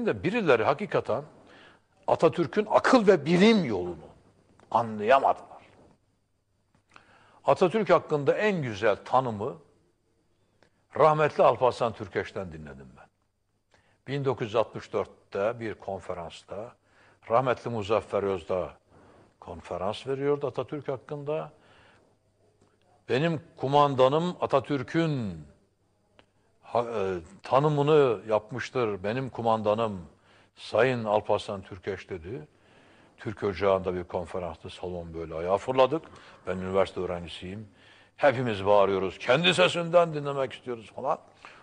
Birileri hakikaten Atatürk'ün akıl ve bilim yolunu anlayamadılar. Atatürk hakkında en güzel tanımı rahmetli Alparslan Türkeş'ten dinledim ben. 1964'te bir konferansta rahmetli Muzaffer Özdağ konferans veriyordu Atatürk hakkında. Benim kumandanım Atatürk'ün e, tanımını yapmıştır benim kumandanım Sayın Alparslan Türkeş dedi. Türk Ocağı'nda bir konferansta salon böyle ayağa fırladık. Ben üniversite öğrencisiyim. Hepimiz bağırıyoruz. Kendi sesinden dinlemek istiyoruz falan.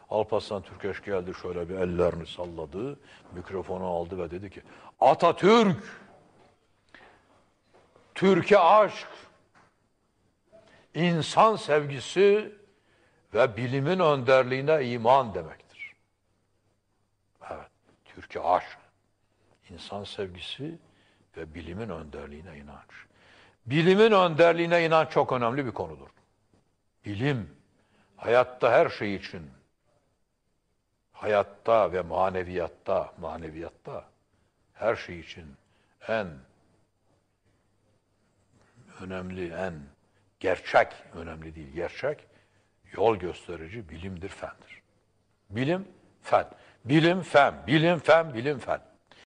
Alparslan Türkeş geldi şöyle bir ellerini salladı. Mikrofonu aldı ve dedi ki Atatürk Türkiye aşk insan sevgisi ve bilimin önderliğine iman demektir. Evet, Türkiye aşk. insan sevgisi ve bilimin önderliğine inanç. Bilimin önderliğine inanç çok önemli bir konudur. Bilim, hayatta her şey için, hayatta ve maneviyatta, maneviyatta her şey için en önemli, en gerçek, önemli değil, gerçek yol gösterici bilimdir, fendir. Bilim, fen. Bilim, fen. Bilim, fen, bilim, fen.